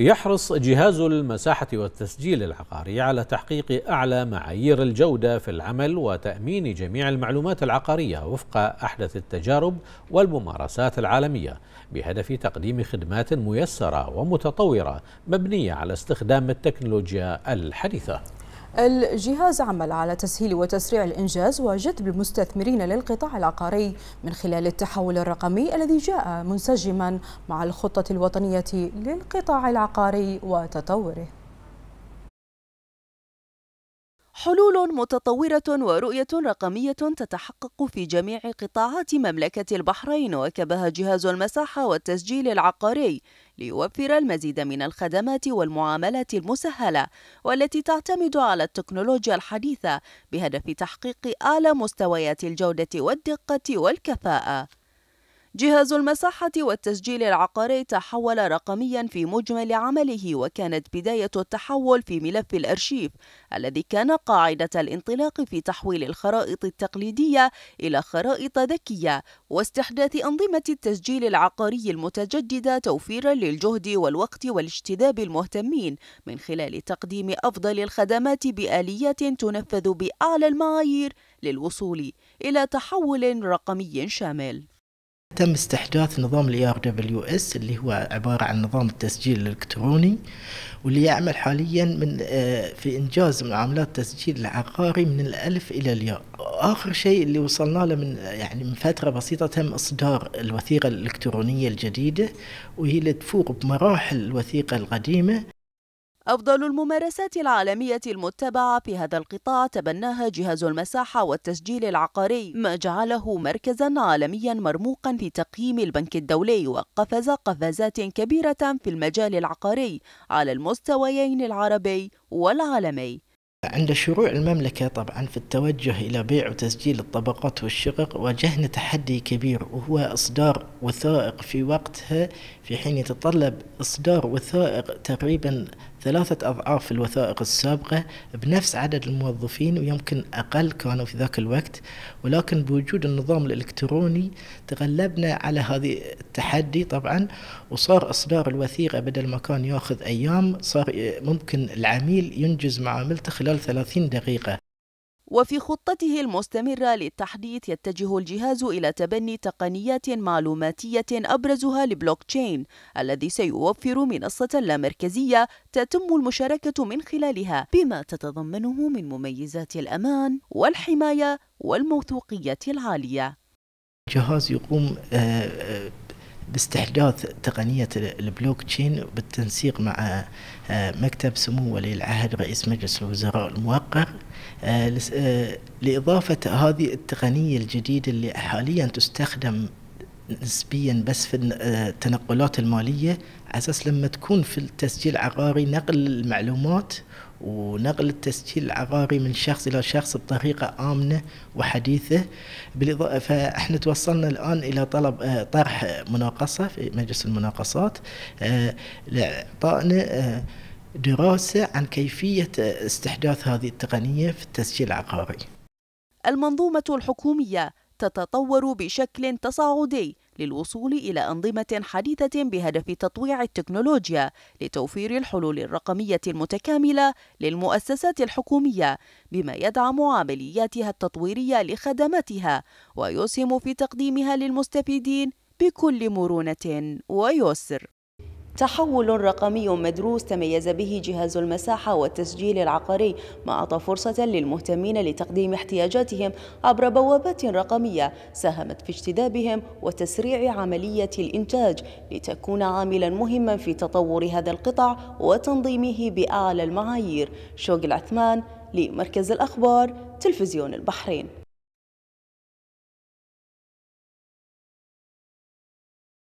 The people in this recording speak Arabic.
يحرص جهاز المساحة والتسجيل العقاري على تحقيق أعلى معايير الجودة في العمل وتأمين جميع المعلومات العقارية وفق أحدث التجارب والممارسات العالمية بهدف تقديم خدمات ميسرة ومتطورة مبنية على استخدام التكنولوجيا الحديثة الجهاز عمل على تسهيل وتسريع الإنجاز وجذب المستثمرين للقطاع العقاري من خلال التحول الرقمي الذي جاء منسجما مع الخطة الوطنية للقطاع العقاري وتطوره حلول متطورة ورؤية رقمية تتحقق في جميع قطاعات مملكة البحرين وكبها جهاز المساحة والتسجيل العقاري ليوفر المزيد من الخدمات والمعاملات المسهلة والتي تعتمد على التكنولوجيا الحديثة بهدف تحقيق أعلى مستويات الجودة والدقة والكفاءة جهاز المساحة والتسجيل العقاري تحول رقميا في مجمل عمله وكانت بداية التحول في ملف الأرشيف الذي كان قاعدة الانطلاق في تحويل الخرائط التقليدية إلى خرائط ذكية واستحداث أنظمة التسجيل العقاري المتجددة توفيرا للجهد والوقت والاجتذاب المهتمين من خلال تقديم أفضل الخدمات بآليات تنفذ بأعلى المعايير للوصول إلى تحول رقمي شامل تم استحداث نظام الاي ار دبليو اس اللي هو عباره عن نظام التسجيل الالكتروني واللي يعمل حاليا من آه، في انجاز معاملات التسجيل العقاري من الالف الى الياء. اخر شيء اللي وصلنا له من يعني من فتره بسيطه تم اصدار الوثيقه الالكترونيه الجديده وهي اللي تفوق بمراحل الوثيقه القديمه. أفضل الممارسات العالمية المتبعة في هذا القطاع تبناها جهاز المساحة والتسجيل العقاري ما جعله مركزا عالميا مرموقا في تقييم البنك الدولي وقفز قفزات كبيرة في المجال العقاري على المستويين العربي والعالمي عند شروع المملكة طبعا في التوجه إلى بيع وتسجيل الطبقات والشقق واجهنا تحدي كبير وهو إصدار وثائق في وقتها في حين يتطلب إصدار وثائق تقريبا ثلاثة أضعاف الوثائق السابقة بنفس عدد الموظفين ويمكن أقل كانوا في ذاك الوقت ولكن بوجود النظام الإلكتروني تغلبنا على هذه التحدي طبعا وصار إصدار الوثيقة بدل ما كان ياخذ أيام صار ممكن العميل ينجز معاملته خلال 30 دقيقة وفي خطته المستمرة للتحديث يتجه الجهاز إلى تبني تقنيات معلوماتية أبرزها البلوك تشين الذي سيوفر منصة لا مركزية تتم المشاركة من خلالها بما تتضمنه من مميزات الأمان والحماية والموثوقية العالية جهاز يقوم آه، آه، باستحداث تقنية البلوك تشين بالتنسيق مع آه، مكتب سمو ولي العهد رئيس مجلس الوزراء الموقر آه، آه، لإضافة هذه التقنية الجديدة اللي حاليا تستخدم نسبيا بس في آه، التنقلات المالية على أساس لما تكون في التسجيل العقاري نقل المعلومات ونقل التسجيل العقاري من شخص إلى شخص بطريقة آمنة وحديثة بالإضافة فإحنا توصلنا الآن إلى طلب طرح مناقصة في مجلس المناقصات لإعطائنا دراسة عن كيفية استحداث هذه التقنية في التسجيل العقاري المنظومة الحكومية تتطور بشكل تصاعدي للوصول إلى أنظمة حديثة بهدف تطويع التكنولوجيا لتوفير الحلول الرقمية المتكاملة للمؤسسات الحكومية بما يدعم عملياتها التطويرية لخدماتها ويسهم في تقديمها للمستفيدين بكل مرونة ويسر تحول رقمي مدروس تميز به جهاز المساحة والتسجيل العقاري ما أعطى فرصة للمهتمين لتقديم احتياجاتهم عبر بوابات رقمية ساهمت في اجتذابهم وتسريع عملية الإنتاج لتكون عاملا مهما في تطور هذا القطاع وتنظيمه بأعلى المعايير شوق العثمان لمركز الأخبار تلفزيون البحرين